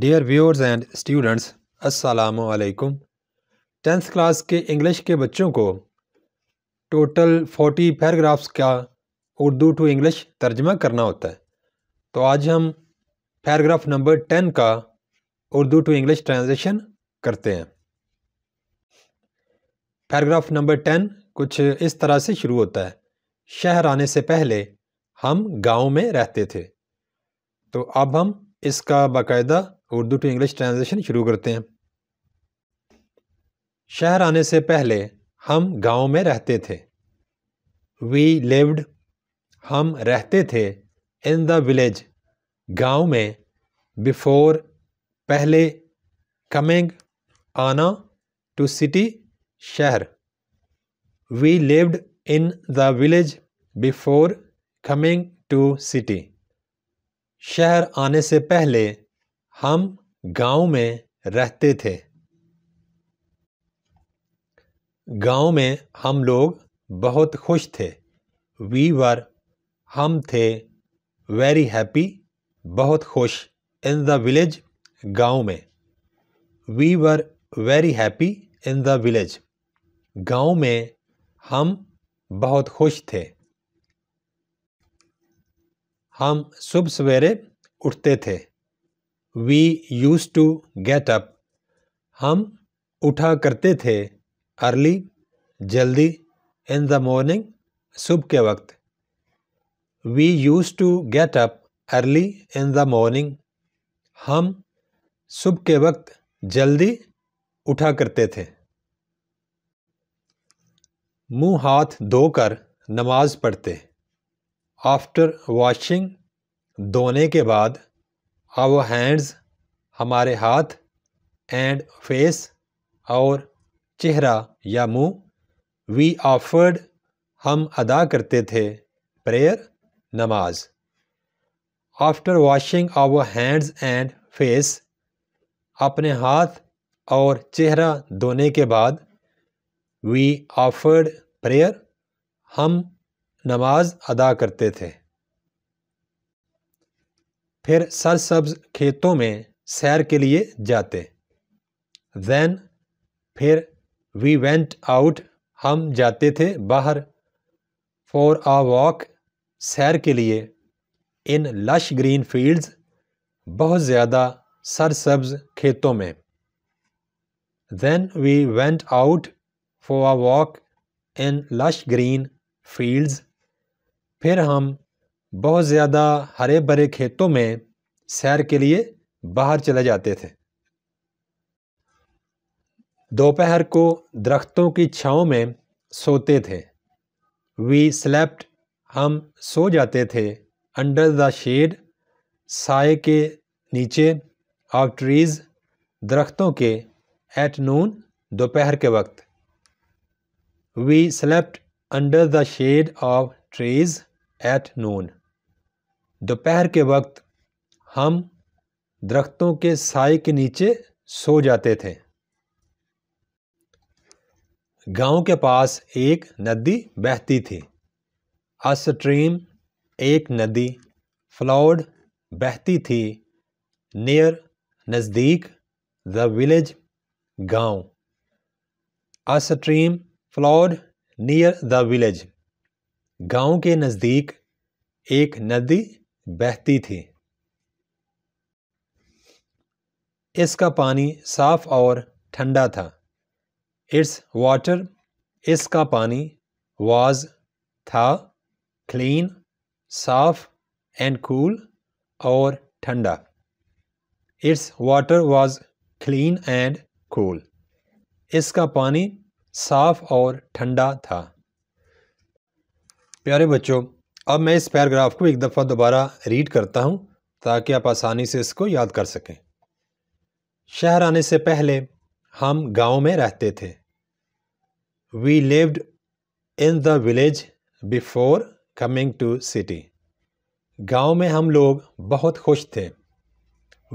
Dear viewers and students अस्सलाम वालेकुम tenth class के इंग्लिश के बच्चों को टोटल फोर्टी पैराग्राफ्स का उर्दू टू इंग्लिश तर्जमा करना होता है तो आज हम पैराग्राफ नंबर टेन का उर्दू टू इंग्लिश ट्रांजेक्शन करते हैं पैराग्राफ नंबर टेन कुछ इस तरह से शुरू होता है शहर आने से पहले हम गांव में रहते थे तो अब हम इसका बाकायदा उर्दू टू इंग्लिश ट्रांसलेशन शुरू करते हैं शहर आने से पहले हम गांव में रहते थे वी लिव्ड हम रहते थे इन द विलेज गांव में बिफोर पहले कमिंग आना टू सिटी शहर we lived in the village before coming to city शहर आने से पहले हम गांव में रहते थे गांव में हम लोग बहुत खुश थे वी वर हम थे वेरी हैप्पी बहुत खुश इन द विलेज गांव में we were very happy in the village गांव में हम बहुत खुश थे हम सुबह सवेरे उठते थे we use to get up हम उठा करते थे अर्ली जल्दी इन द मॉर्निंग सुबह के वक्त we use to get up early in the morning हम सुबह के वक्त जल्दी उठा करते थे मुंह हाथ धोकर नमाज़ पढ़ते आफ्टर वॉशिंग धोने के बाद आवर हैंड्स हमारे हाथ एंड फेस और चेहरा या मुंह वी ऑफर्ड हम अदा करते थे प्रेयर नमाज after washing our hands and face अपने हाथ और चेहरा धोने के बाद वी ऑफर्ड प्रेयर हम नमाज अदा करते थे फिर सरसब्ज खेतों में सैर के लिए जाते देन फिर वी वेंट आउट हम जाते थे बाहर फॉर आ वॉक सैर के लिए इन लश ग्रीन फील्ड्स बहुत ज़्यादा सरसब्ज खेतों में then we went out for a walk in lush green fields फिर हम बहुत ज़्यादा हरे भरे खेतों में सैर के लिए बाहर चले जाते थे दोपहर को दरख्तों की छाँव में सोते थे वी स्लेप्ट हम सो जाते थे अंडर द शेड साय के नीचे ऑफ ट्रीज़ दरख्तों के एट नून दोपहर के वक्त we slept under the shade of trees at noon दोपहर के वक्त हम दरख्तों के साय के नीचे सो जाते थे गांव के पास एक नदी बहती थी अस्ट्रीम एक नदी फ्लॉड बहती थी नियर नज़दीक द विलेज गांव a stream flowed near the village गांव के नज़दीक एक नदी बहती थी इसका पानी साफ और ठंडा था इट्स वाटर इसका पानी वाज था क्लीन साफ एंड कूल और ठंडा its water was clean and cool इसका पानी साफ और ठंडा था प्यारे बच्चों अब मैं इस पैराग्राफ को एक दफ़ा दोबारा रीड करता हूँ ताकि आप आसानी से इसको याद कर सकें शहर आने से पहले हम गांव में रहते थे we lived in the village before coming to city गांव में हम लोग बहुत खुश थे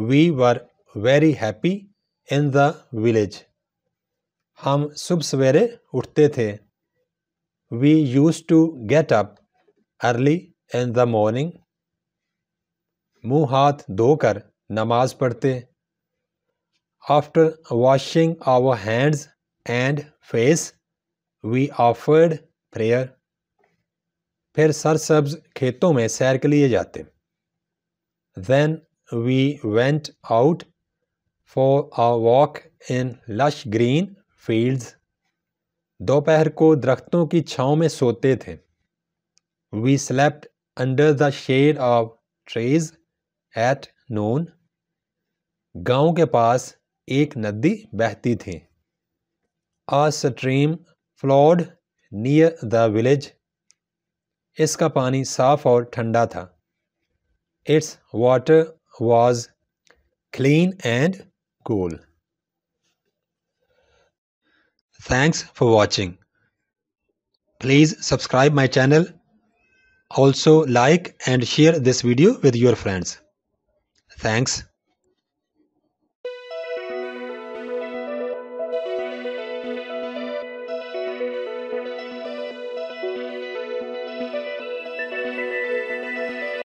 we were very happy in the village हम सुबह सवेरे उठते थे we use to get up early in the morning मुंह हाथ धोकर नमाज पढ़ते after washing our hands and face we offered prayer फिर सरसब्ज खेतों में सैर के लिए जाते then we went out for a walk in lush green fields दोपहर को दरख्तों की छाँव में सोते थे We slept under the shade of trees at noon. गांव के पास एक नदी बहती थी A stream flowed near the village. इसका पानी साफ और ठंडा था Its water was clean and cool. Thanks for watching. Please subscribe my channel. Also like and share this video with your friends. Thanks.